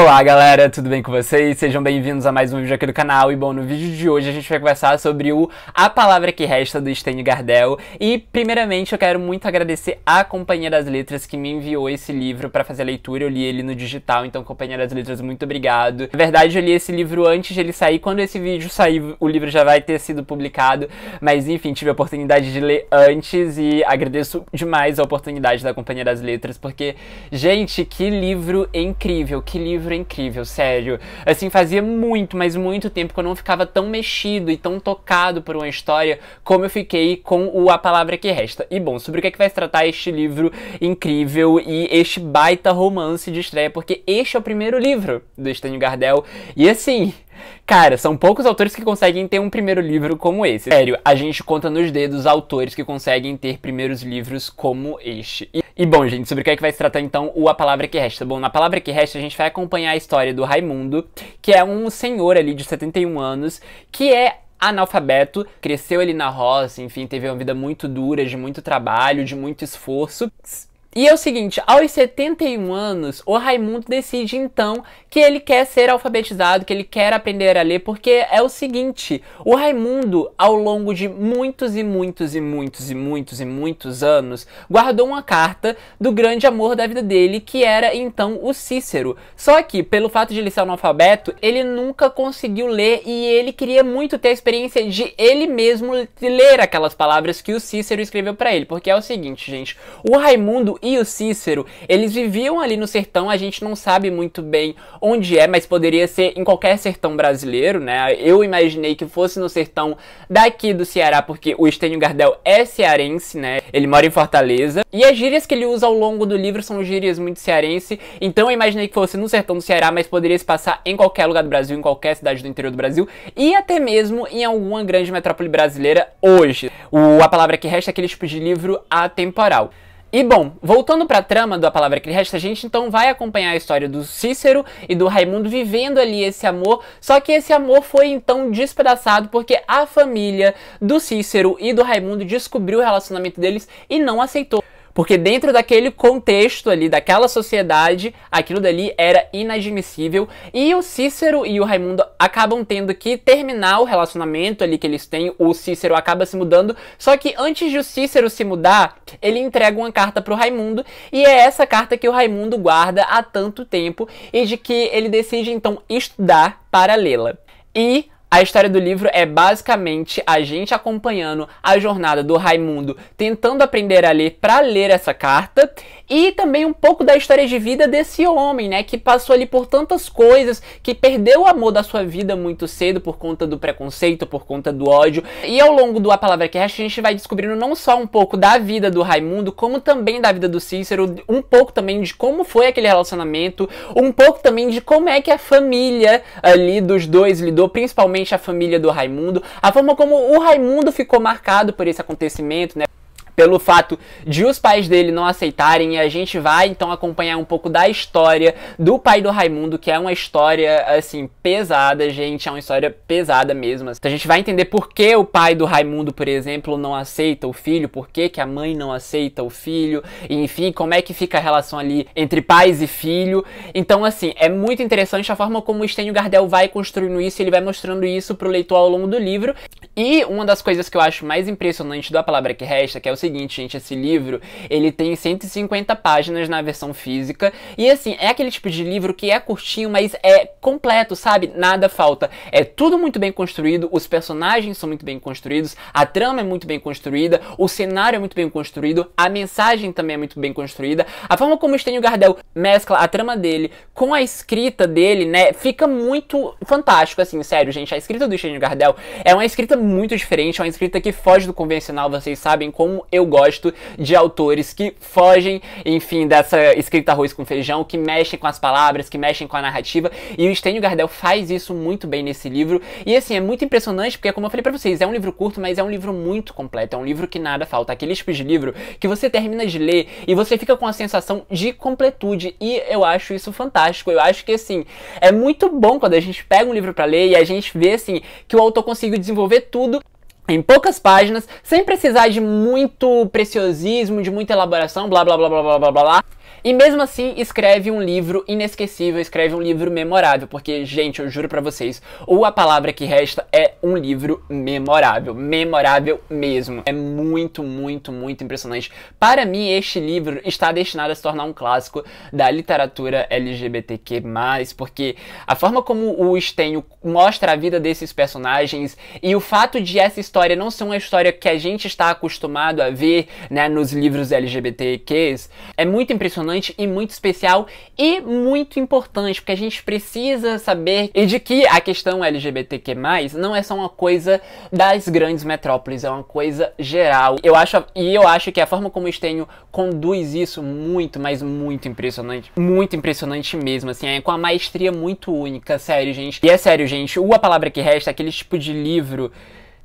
Olá galera, tudo bem com vocês? Sejam bem-vindos a mais um vídeo aqui do canal. E bom, no vídeo de hoje a gente vai conversar sobre o A Palavra Que Resta do Sten Gardel. E primeiramente eu quero muito agradecer à Companhia das Letras que me enviou esse livro para fazer a leitura. Eu li ele no digital, então Companhia das Letras, muito obrigado. Na verdade eu li esse livro antes de ele sair. Quando esse vídeo sair, o livro já vai ter sido publicado. Mas enfim, tive a oportunidade de ler antes e agradeço demais a oportunidade da Companhia das Letras, porque, gente, que livro incrível, que livro livro é incrível, sério. Assim, fazia muito, mas muito tempo que eu não ficava tão mexido e tão tocado por uma história como eu fiquei com o A Palavra Que Resta. E bom, sobre o que é que vai se tratar este livro incrível e este baita romance de estreia, porque este é o primeiro livro do Estênio Gardel. E assim, Cara, são poucos autores que conseguem ter um primeiro livro como esse. Sério, a gente conta nos dedos autores que conseguem ter primeiros livros como este. E, e bom, gente, sobre o que é que vai se tratar então o A Palavra Que Resta? Bom, na Palavra Que Resta a gente vai acompanhar a história do Raimundo, que é um senhor ali de 71 anos, que é analfabeto, cresceu ali na roça, enfim, teve uma vida muito dura, de muito trabalho, de muito esforço. E é o seguinte, aos 71 anos, o Raimundo decide então que ele quer ser alfabetizado, que ele quer aprender a ler, porque é o seguinte, o Raimundo, ao longo de muitos e muitos e muitos e muitos e muitos anos, guardou uma carta do grande amor da vida dele, que era então o Cícero. Só que, pelo fato de ele ser analfabeto, ele nunca conseguiu ler e ele queria muito ter a experiência de ele mesmo ler aquelas palavras que o Cícero escreveu para ele, porque é o seguinte, gente, o Raimundo e o Cícero, eles viviam ali no sertão, a gente não sabe muito bem onde é, mas poderia ser em qualquer sertão brasileiro, né? Eu imaginei que fosse no sertão daqui do Ceará, porque o Estênio Gardel é cearense, né? Ele mora em Fortaleza. E as gírias que ele usa ao longo do livro são gírias muito cearense, então eu imaginei que fosse no sertão do Ceará, mas poderia se passar em qualquer lugar do Brasil, em qualquer cidade do interior do Brasil e até mesmo em alguma grande metrópole brasileira hoje. O, a palavra que resta é aquele tipo de livro atemporal. E bom, voltando para a trama da palavra que resta, a gente então vai acompanhar a história do Cícero e do Raimundo vivendo ali esse amor, só que esse amor foi então despedaçado porque a família do Cícero e do Raimundo descobriu o relacionamento deles e não aceitou. Porque dentro daquele contexto ali, daquela sociedade, aquilo dali era inadmissível. E o Cícero e o Raimundo acabam tendo que terminar o relacionamento ali que eles têm. O Cícero acaba se mudando. Só que antes de o Cícero se mudar, ele entrega uma carta pro Raimundo. E é essa carta que o Raimundo guarda há tanto tempo. E de que ele decide então estudar para lê-la. E a história do livro é basicamente a gente acompanhando a jornada do Raimundo tentando aprender a ler para ler essa carta e também um pouco da história de vida desse homem, né, que passou ali por tantas coisas, que perdeu o amor da sua vida muito cedo por conta do preconceito, por conta do ódio. E ao longo do A Palavra que Resta, a gente vai descobrindo não só um pouco da vida do Raimundo, como também da vida do Cícero, um pouco também de como foi aquele relacionamento, um pouco também de como é que a família ali dos dois lidou, principalmente principalmente a família do Raimundo, a forma como o Raimundo ficou marcado por esse acontecimento, né? pelo fato de os pais dele não aceitarem, e a gente vai então acompanhar um pouco da história do pai do Raimundo, que é uma história assim pesada, gente, é uma história pesada mesmo. Então a gente vai entender por que o pai do Raimundo, por exemplo, não aceita o filho, por que, que a mãe não aceita o filho, e, enfim, como é que fica a relação ali entre pais e filho. Então, assim, é muito interessante a forma como o Stênio Gardel vai construindo isso, ele vai mostrando isso pro leitor ao longo do livro. E uma das coisas que eu acho mais impressionante da Palavra que Resta, que é o seguinte, gente, esse livro, ele tem 150 páginas na versão física, e assim, é aquele tipo de livro que é curtinho, mas é completo, sabe? Nada falta. É tudo muito bem construído, os personagens são muito bem construídos, a trama é muito bem construída, o cenário é muito bem construído, a mensagem também é muito bem construída, a forma como o Stênio Gardel mescla a trama dele com a escrita dele, né, fica muito fantástico, assim, sério, gente, a escrita do Stênio Gardel é uma escrita muito diferente, é uma escrita que foge do convencional, vocês sabem como eu gosto de autores que fogem, enfim, dessa escrita arroz com feijão, que mexem com as palavras, que mexem com a narrativa, e o Stênio Gardel faz isso muito bem nesse livro, e assim, é muito impressionante, porque como eu falei pra vocês, é um livro curto, mas é um livro muito completo, é um livro que nada falta, aquele tipo de livro que você termina de ler e você fica com a sensação de completude, e eu acho isso fantástico, eu acho que assim, é muito bom quando a gente pega um livro para ler e a gente vê assim, que o autor conseguiu desenvolver tudo tudo em poucas páginas, sem precisar de muito preciosismo, de muita elaboração, blá blá blá blá blá blá blá. E mesmo assim, escreve um livro inesquecível, escreve um livro memorável, porque, gente, eu juro para vocês, ou a palavra que resta é um livro memorável, memorável mesmo. É muito, muito, muito impressionante. Para mim, este livro está destinado a se tornar um clássico da literatura LGBTQ+, porque a forma como o Stenho mostra a vida desses personagens e o fato de essa história não ser uma história que a gente está acostumado a ver, né, nos livros LGBTQs, é muito impressionante emocionante e muito especial e muito importante, porque a gente precisa saber e de que a questão LGBTQ+, não é só uma coisa das grandes metrópoles, é uma coisa geral. Eu acho e eu acho que a forma como o Estênio conduz isso muito, mas muito impressionante, muito impressionante mesmo, assim, é com a maestria muito única, sério, gente. E é sério, gente, o A Palavra Que Resta, aquele tipo de livro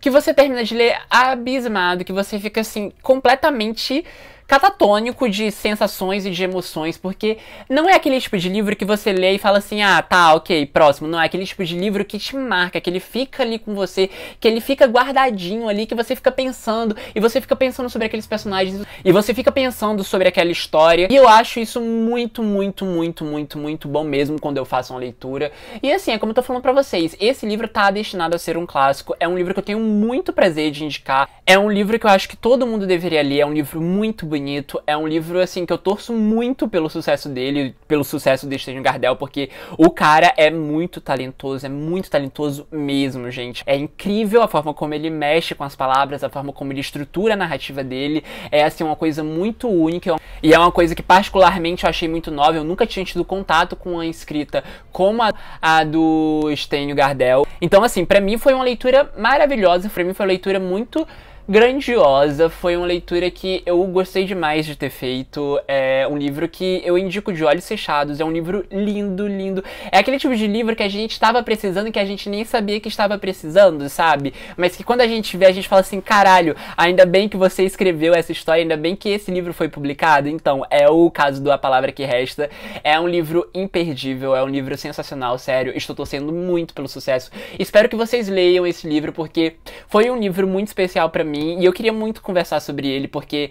que você termina de ler abismado, que você fica assim completamente catatônico de sensações e de emoções, porque não é aquele tipo de livro que você lê e fala assim, ah, tá, ok, próximo. Não, é aquele tipo de livro que te marca, que ele fica ali com você, que ele fica guardadinho ali, que você fica pensando, e você fica pensando sobre aqueles personagens, e você fica pensando sobre aquela história. E eu acho isso muito, muito, muito, muito, muito bom mesmo quando eu faço uma leitura. E assim, é como eu tô falando pra vocês, esse livro tá destinado a ser um clássico, é um livro que eu tenho muito prazer de indicar, é um livro que eu acho que todo mundo deveria ler, é um livro muito bonito bonito. É um livro, assim, que eu torço muito pelo sucesso dele, pelo sucesso de Estênio Gardel, porque o cara é muito talentoso, é muito talentoso mesmo, gente. É incrível a forma como ele mexe com as palavras, a forma como ele estrutura a narrativa dele. É, assim, uma coisa muito única. E é uma coisa que, particularmente, eu achei muito nova. Eu nunca tinha tido contato com uma escrita como a, a do Estênio Gardel. Então, assim, para mim foi uma leitura maravilhosa. Pra mim foi uma leitura muito grandiosa, foi uma leitura que eu gostei demais de ter feito. É um livro que eu indico de olhos fechados, é um livro lindo, lindo. É aquele tipo de livro que a gente estava precisando e que a gente nem sabia que estava precisando, sabe? Mas que quando a gente vê, a gente fala assim: caralho, ainda bem que você escreveu essa história, ainda bem que esse livro foi publicado. Então, é o caso do A Palavra Que Resta. É um livro imperdível, é um livro sensacional, sério. Estou torcendo muito pelo sucesso. Espero que vocês leiam esse livro porque foi um livro muito especial para mim mim e eu queria muito conversar sobre ele, porque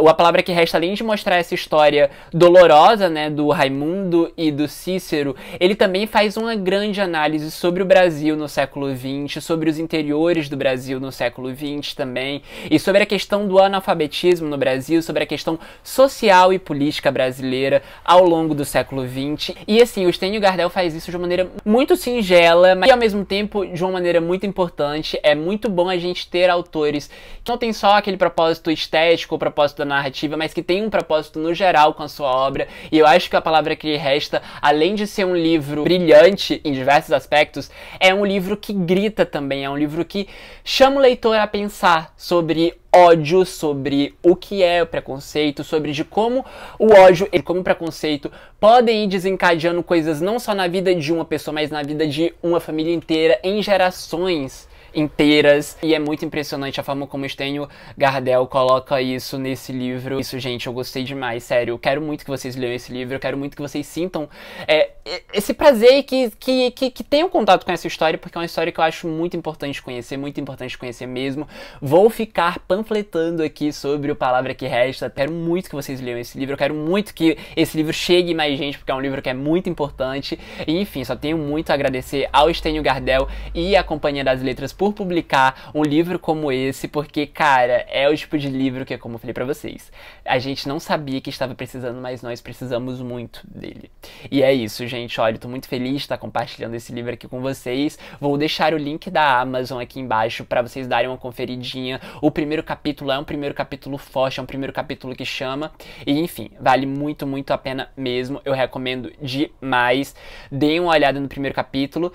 uh, A Palavra Que Resta, além de mostrar essa história dolorosa, né, do Raimundo e do Cícero, ele também faz uma grande análise sobre o Brasil no século XX, sobre os interiores do Brasil no século XX também, e sobre a questão do analfabetismo no Brasil, sobre a questão social e política brasileira ao longo do século XX. E assim, o Stênio Gardel faz isso de uma maneira muito singela, mas e, ao mesmo tempo de uma maneira muito importante. É muito bom a gente ter autores que não tem só aquele propósito estético, o propósito da narrativa, mas que tem um propósito no geral com a sua obra. E eu acho que a palavra que resta, além de ser um livro brilhante em diversos aspectos, é um livro que grita também, é um livro que chama o leitor a pensar sobre ódio, sobre o que é o preconceito, sobre de como o ódio e como o preconceito podem ir desencadeando coisas não só na vida de uma pessoa, mas na vida de uma família inteira, em gerações inteiras. E é muito impressionante a forma como Estênio Gardel coloca isso nesse livro. Isso, gente, eu gostei demais, sério. Eu quero muito que vocês leiam esse livro, eu quero muito que vocês sintam é, esse prazer que, que, que, que tenham contato com essa história, porque é uma história que eu acho muito importante conhecer, muito importante conhecer mesmo. Vou ficar panfletando aqui sobre o Palavra que Resta. Quero muito que vocês leiam esse livro, eu quero muito que esse livro chegue mais gente, porque é um livro que é muito importante. E, enfim, só tenho muito a agradecer ao Estênio Gardel e à Companhia das Letras por publicar um livro como esse, porque, cara, é o tipo de livro que, é como eu falei para vocês, a gente não sabia que estava precisando, mas nós precisamos muito dele. E é isso, gente. Olha, eu tô muito feliz de estar compartilhando esse livro aqui com vocês. Vou deixar o link da Amazon aqui embaixo para vocês darem uma conferidinha. O primeiro capítulo é um primeiro capítulo forte, é um primeiro capítulo que chama. E, enfim, vale muito, muito a pena mesmo. Eu recomendo demais. Deem uma olhada no primeiro capítulo.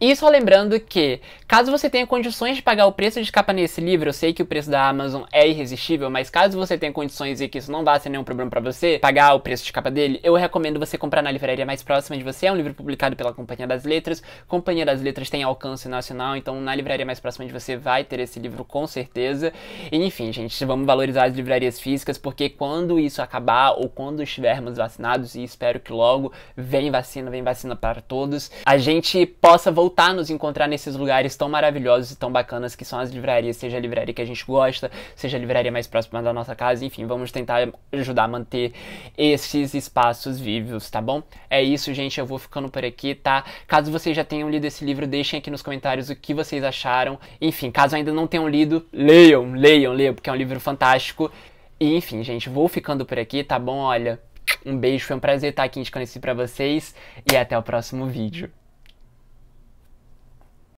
E só lembrando que, caso você tenha condições de pagar o preço de capa nesse livro, eu sei que o preço da Amazon é irresistível, mas caso você tenha condições e que isso não vá ser nenhum problema para você, pagar o preço de capa dele, eu recomendo você comprar na livraria mais próxima de você. É um livro publicado pela Companhia das Letras. Companhia das Letras tem alcance nacional, então na livraria mais próxima de você vai ter esse livro com certeza. E, enfim, gente, vamos valorizar as livrarias físicas, porque quando isso acabar ou quando estivermos vacinados, e espero que logo, vem vacina, vem vacina para todos, a gente possa voltar a nos encontrar nesses lugares tão maravilhosos causas tão bacanas que são as livrarias, seja a livraria que a gente gosta, seja a livraria mais próxima da nossa casa, enfim, vamos tentar ajudar a manter esses espaços vivos, tá bom? É isso, gente, eu vou ficando por aqui, tá? Caso vocês já tenham lido esse livro, deixem aqui nos comentários o que vocês acharam. Enfim, caso ainda não tenham lido, leiam, leiam, leiam, porque é um livro fantástico. E enfim, gente, vou ficando por aqui, tá bom? Olha, um beijo, foi um prazer estar aqui indicando isso pra vocês e até o próximo vídeo.